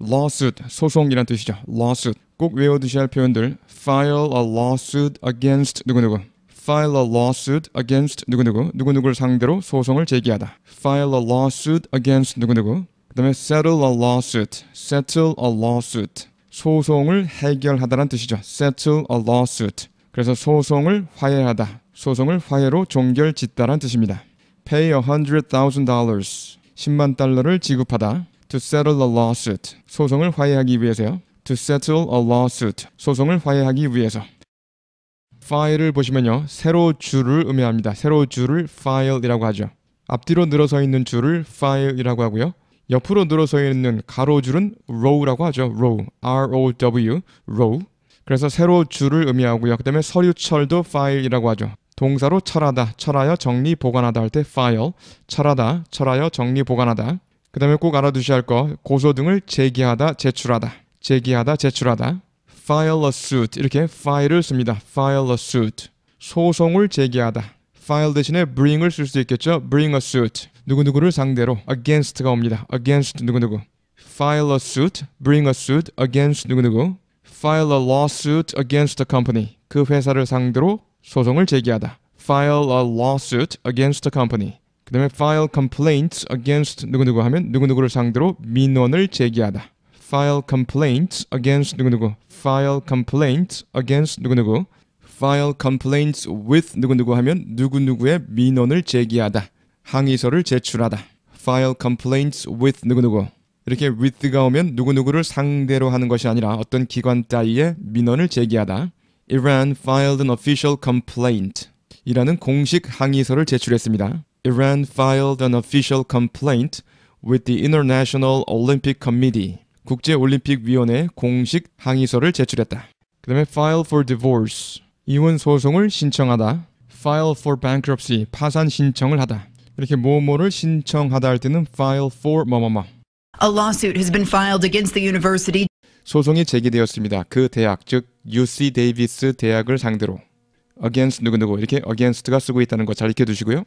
lawsuit 소송이란 뜻이죠. lawsuit 꼭 외워두셔야 할 표현들 file a lawsuit against 누구누구 file a lawsuit against 누구누구 누구누구를 상대로 소송을 제기하다 file a lawsuit against 누구누구 그 다음에 settle a lawsuit settle a lawsuit 소송을 해결하다란 뜻이죠 settle a lawsuit 그래서 소송을 화해하다 소송을 화해로 종결짓다란 뜻입니다 pay a hundred thousand dollars 10만 달러를 지급하다 to settle a lawsuit 소송을 화해하기 위해서요. to settle a lawsuit 소송을 화해하기 위해서 file을 보시면요. 세로 줄을 의미합니다. 세로 줄을 file이라고 하죠. 앞뒤로 늘어서 있는 줄을 file이라고 하고요. 옆으로 늘어서 있는 가로줄은 row라고 하죠. row, R-O-W, row. 그래서 세로 줄을 의미하고요. 그다음에 서류철도 file이라고 하죠. 동사로 철하다, 철하여 정리 보관하다 할 때 file, 철하다, 철하여 정리 보관하다. 그 다음에 꼭 알아두셔야 할 거 고소 등을 제기하다 제출하다 제기하다 제출하다 file a suit 이렇게 file을 씁니다 file a suit 소송을 제기하다 file 대신에 bring을 쓸 수 있겠죠 bring a suit 누구누구를 상대로 against가 옵니다 against 누구누구 file a suit bring a suit against 누구누구 file a lawsuit against a company 그 회사를 상대로 소송을 제기하다 file a lawsuit against a company 그 다음에 file complaints against 누구누구 하면 누구누구를 상대로 민원을 제기하다. file complaints against 누구누구 file complaints against 누구누구 file complaints with 누구누구 하면 누구누구의 민원을 제기하다. 항의서를 제출하다. file complaints with 누구누구 이렇게 with가 오면 누구누구를 상대로 하는 것이 아니라 어떤 기관 따위의 민원을 제기하다. Iran filed an official complaint 이라는 공식 항의서를 제출했습니다. Iran filed an official complaint with the International Olympic Committee. 국제올림픽위원회 공식 항의서를 제출했다. 그 다음에 file for divorce. 이혼 소송을 신청하다. file for bankruptcy. 파산 신청을 하다. 이렇게 뭐뭐를 신청하다 할 때는 file for 뭐뭐뭐. A lawsuit has been filed against the university. 소송이 제기되었습니다. 그 대학 즉 UC 데이비스 대학을 상대로 against 누구누구 이렇게 against가 쓰고 있다는 거 잘 익혀 두시고요.